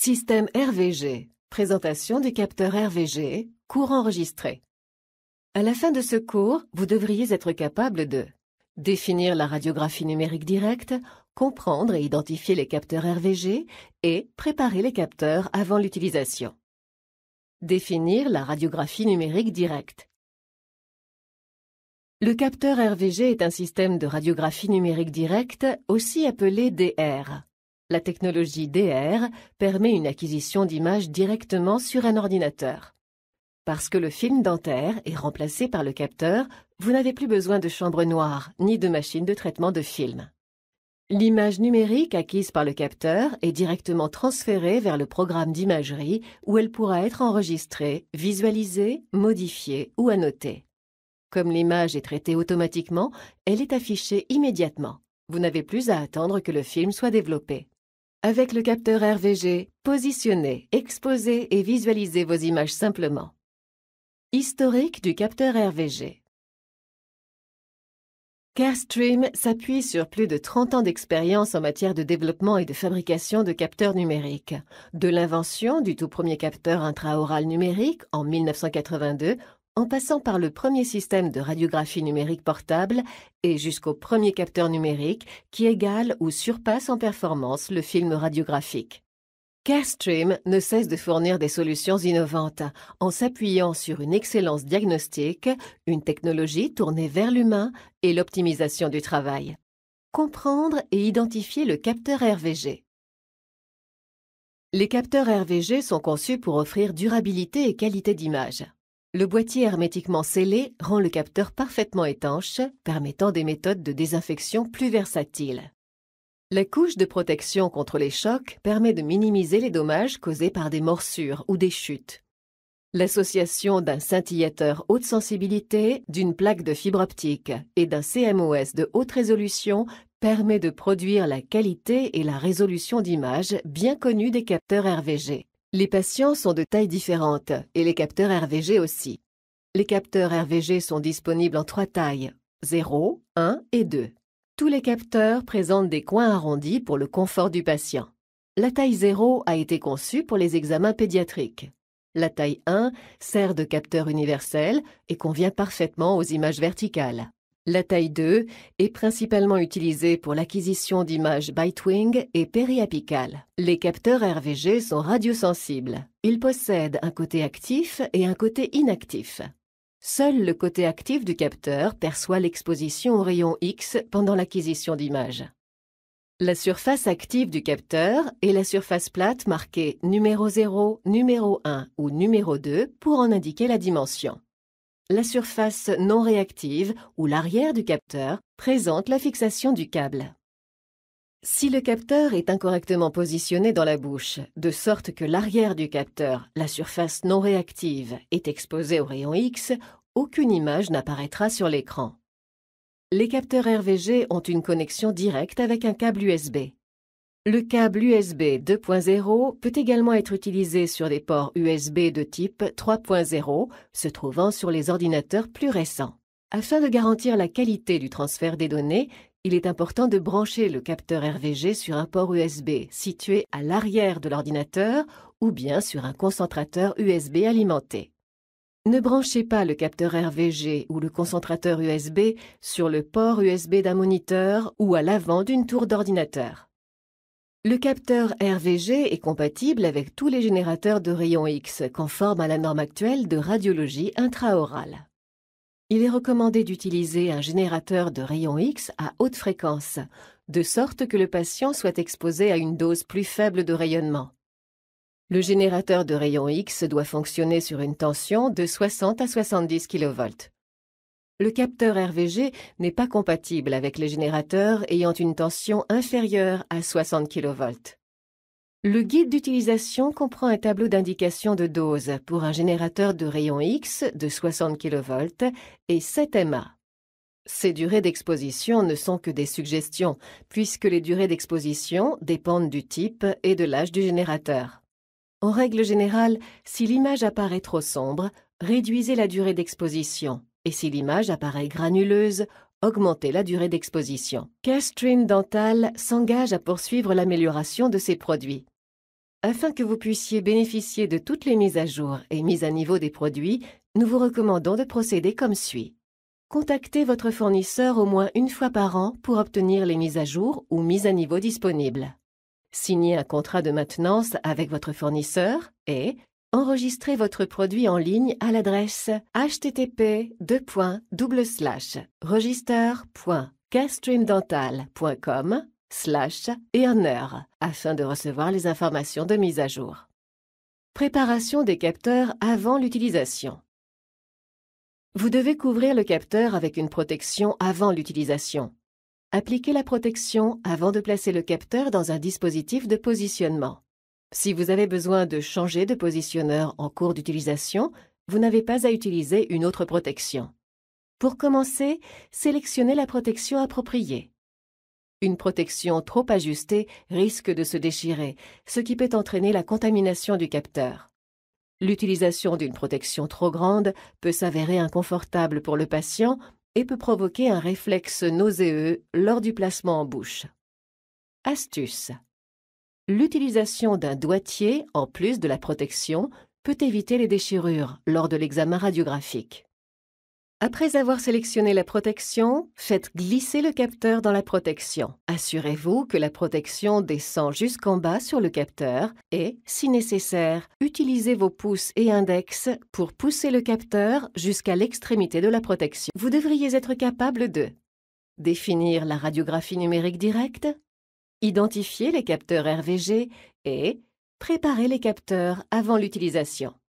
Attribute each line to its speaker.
Speaker 1: Système RVG. Présentation du capteur RVG. Cours enregistré. À la fin de ce cours, vous devriez être capable de définir la radiographie numérique directe, comprendre et identifier les capteurs RVG et préparer les capteurs avant l'utilisation. Définir la radiographie numérique directe. Le capteur RVG est un système de radiographie numérique directe, aussi appelé DR. La technologie DR permet une acquisition d'images directement sur un ordinateur. Parce que le film dentaire est remplacé par le capteur, vous n'avez plus besoin de chambre noire ni de machine de traitement de film. L'image numérique acquise par le capteur est directement transférée vers le programme d'imagerie où elle pourra être enregistrée, visualisée, modifiée ou annotée. Comme l'image est traitée automatiquement, elle est affichée immédiatement. Vous n'avez plus à attendre que le film soit développé. Avec le capteur RVG, positionnez, exposez et visualisez vos images simplement. Historique du capteur RVG CareStream s'appuie sur plus de 30 ans d'expérience en matière de développement et de fabrication de capteurs numériques, de l'invention du tout premier capteur intraoral numérique en 1982 en passant par le premier système de radiographie numérique portable et jusqu'au premier capteur numérique qui égale ou surpasse en performance le film radiographique. CareStream ne cesse de fournir des solutions innovantes en s'appuyant sur une excellence diagnostique, une technologie tournée vers l'humain et l'optimisation du travail. Comprendre et identifier le capteur RVG. Les capteurs RVG sont conçus pour offrir durabilité et qualité d'image. Le boîtier hermétiquement scellé rend le capteur parfaitement étanche, permettant des méthodes de désinfection plus versatiles. La couche de protection contre les chocs permet de minimiser les dommages causés par des morsures ou des chutes. L'association d'un scintillateur haute sensibilité, d'une plaque de fibre optique et d'un CMOS de haute résolution permet de produire la qualité et la résolution d'image bien connues des capteurs RVG. Les patients sont de tailles différentes et les capteurs RVG aussi. Les capteurs RVG sont disponibles en trois tailles, 0, 1 et 2. Tous les capteurs présentent des coins arrondis pour le confort du patient. La taille 0 a été conçue pour les examens pédiatriques. La taille 1 sert de capteur universel et convient parfaitement aux images verticales. La taille 2 est principalement utilisée pour l'acquisition d'images bite-wing et périapicales. Les capteurs RVG sont radiosensibles. Ils possèdent un côté actif et un côté inactif. Seul le côté actif du capteur perçoit l'exposition au rayon X pendant l'acquisition d'images. La surface active du capteur est la surface plate marquée numéro 0, numéro 1 ou numéro 2 pour en indiquer la dimension. La surface non réactive ou l'arrière du capteur présente la fixation du câble. Si le capteur est incorrectement positionné dans la bouche, de sorte que l'arrière du capteur, la surface non réactive, est exposée au rayon X, aucune image n'apparaîtra sur l'écran. Les capteurs RVG ont une connexion directe avec un câble USB. Le câble USB 2.0 peut également être utilisé sur des ports USB de type 3.0 se trouvant sur les ordinateurs plus récents. Afin de garantir la qualité du transfert des données, il est important de brancher le capteur RVG sur un port USB situé à l'arrière de l'ordinateur ou bien sur un concentrateur USB alimenté. Ne branchez pas le capteur RVG ou le concentrateur USB sur le port USB d'un moniteur ou à l'avant d'une tour d'ordinateur. Le capteur RVG est compatible avec tous les générateurs de rayons X, conformes à la norme actuelle de radiologie intraorale. Il est recommandé d'utiliser un générateur de rayons X à haute fréquence, de sorte que le patient soit exposé à une dose plus faible de rayonnement. Le générateur de rayons X doit fonctionner sur une tension de 60 à 70 kV. Le capteur RVG n'est pas compatible avec les générateurs ayant une tension inférieure à 60 kV. Le guide d'utilisation comprend un tableau d'indication de dose pour un générateur de rayon X de 60 kV et 7 MA. Ces durées d'exposition ne sont que des suggestions, puisque les durées d'exposition dépendent du type et de l'âge du générateur. En règle générale, si l'image apparaît trop sombre, réduisez la durée d'exposition et si l'image apparaît granuleuse, augmenter la durée d'exposition. Castream Dental s'engage à poursuivre l'amélioration de ses produits. Afin que vous puissiez bénéficier de toutes les mises à jour et mises à niveau des produits, nous vous recommandons de procéder comme suit. Contactez votre fournisseur au moins une fois par an pour obtenir les mises à jour ou mises à niveau disponibles. Signez un contrat de maintenance avec votre fournisseur et, enregistrez votre produit en ligne à l'adresse http register.castreamdental.com slash afin de recevoir les informations de mise à jour. Préparation des capteurs avant l'utilisation. Vous devez couvrir le capteur avec une protection avant l'utilisation. Appliquez la protection avant de placer le capteur dans un dispositif de positionnement. Si vous avez besoin de changer de positionneur en cours d'utilisation, vous n'avez pas à utiliser une autre protection. Pour commencer, sélectionnez la protection appropriée. Une protection trop ajustée risque de se déchirer, ce qui peut entraîner la contamination du capteur. L'utilisation d'une protection trop grande peut s'avérer inconfortable pour le patient et peut provoquer un réflexe nauséeux lors du placement en bouche. Astuce L'utilisation d'un doigtier, en plus de la protection, peut éviter les déchirures lors de l'examen radiographique. Après avoir sélectionné la protection, faites glisser le capteur dans la protection. Assurez-vous que la protection descend jusqu'en bas sur le capteur et, si nécessaire, utilisez vos pouces et index pour pousser le capteur jusqu'à l'extrémité de la protection. Vous devriez être capable de définir la radiographie numérique directe, identifier les capteurs RVG et préparer les capteurs avant l'utilisation.